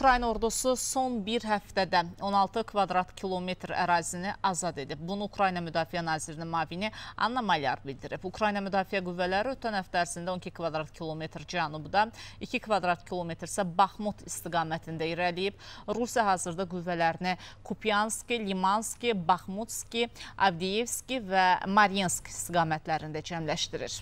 Ukrayna ordusu son bir həftədə 16 kvadrat kilometr ərazini azad edib. Bunu Ukrayna Müdafiə Nazirinin mavini Anna Malyar bildirib. Ukrayna Müdafiə Qüvvələri ötən həftə ərzində 12 kvadrat kilometr cənubda, 2 kvadrat kilometr isə Baxmut istiqamətində irəliyib. Rusiya hazırda qüvvələrini Kupyanski, Limanski, Baxmutski, Avdiyevski və Maryansk istiqamətlərində cəmləşdirir.